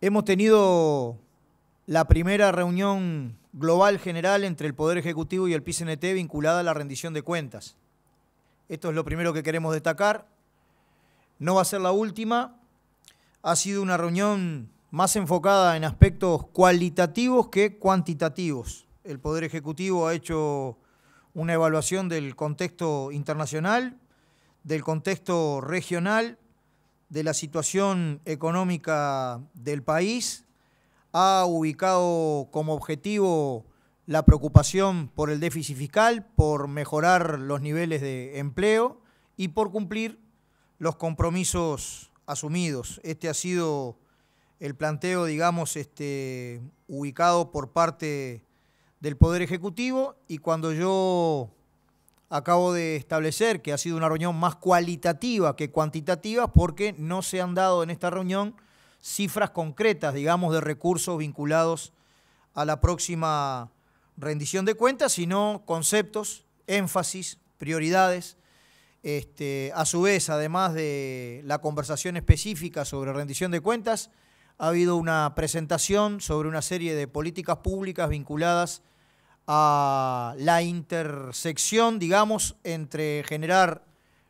Hemos tenido la primera reunión global general entre el Poder Ejecutivo y el PCNT vinculada a la rendición de cuentas. Esto es lo primero que queremos destacar. No va a ser la última. Ha sido una reunión más enfocada en aspectos cualitativos que cuantitativos. El Poder Ejecutivo ha hecho una evaluación del contexto internacional, del contexto regional de la situación económica del país, ha ubicado como objetivo la preocupación por el déficit fiscal, por mejorar los niveles de empleo y por cumplir los compromisos asumidos. Este ha sido el planteo, digamos, este, ubicado por parte del Poder Ejecutivo y cuando yo acabo de establecer que ha sido una reunión más cualitativa que cuantitativa porque no se han dado en esta reunión cifras concretas, digamos, de recursos vinculados a la próxima rendición de cuentas, sino conceptos, énfasis, prioridades. Este, a su vez, además de la conversación específica sobre rendición de cuentas, ha habido una presentación sobre una serie de políticas públicas vinculadas a a la intersección, digamos, entre generar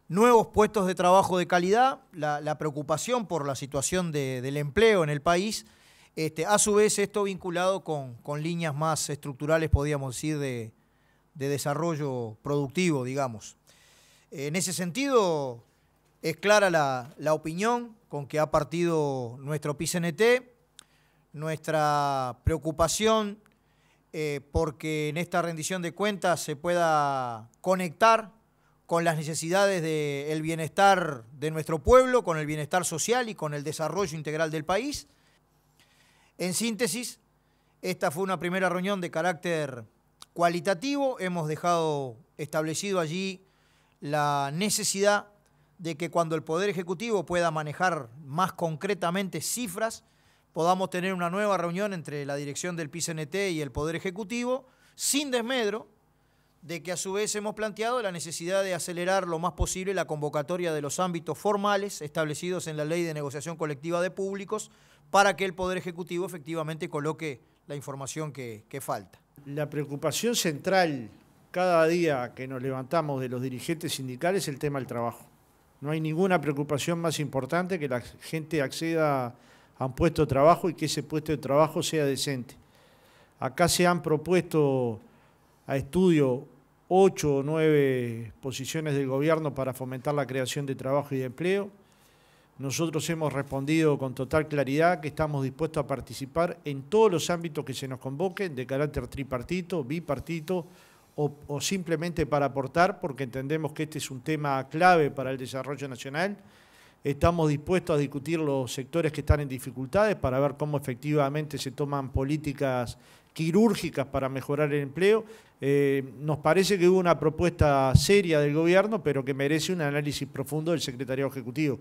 nuevos puestos de trabajo de calidad, la, preocupación por la situación del empleo en el país, este, a su vez esto vinculado con, líneas más estructurales, podríamos decir, de, desarrollo productivo, digamos. En ese sentido, es clara la, la opinión con que ha partido nuestro PICNT, nuestra preocupación eh, porque en esta rendición de cuentas se pueda conectar con las necesidades del bienestar de nuestro pueblo, con el bienestar social y con el desarrollo integral del país. En síntesis, esta fue una primera reunión de carácter cualitativo. Hemos dejado establecido allí la necesidad de que cuando el Poder Ejecutivo pueda manejar más concretamente cifras, podamos tener una nueva reunión entre la dirección del PCNT y el Poder Ejecutivo, sin desmedro de que a su vez hemos planteado la necesidad de acelerar lo más posible la convocatoria de los ámbitos formales establecidos en la Ley de Negociación Colectiva de Públicos para que el Poder Ejecutivo efectivamente coloque la información que, que falta. La preocupación central cada día que nos levantamos de los dirigentes sindicales es el tema del trabajo. No hay ninguna preocupación más importante que la gente acceda han puesto trabajo y que ese puesto de trabajo sea decente. Acá se han propuesto a estudio ocho o nueve posiciones del gobierno para fomentar la creación de trabajo y de empleo. Nosotros hemos respondido con total claridad que estamos dispuestos a participar en todos los ámbitos que se nos convoquen, de carácter tripartito, bipartito o simplemente para aportar, porque entendemos que este es un tema clave para el desarrollo nacional estamos dispuestos a discutir los sectores que están en dificultades para ver cómo efectivamente se toman políticas quirúrgicas para mejorar el empleo. Eh, nos parece que hubo una propuesta seria del gobierno, pero que merece un análisis profundo del secretario ejecutivo.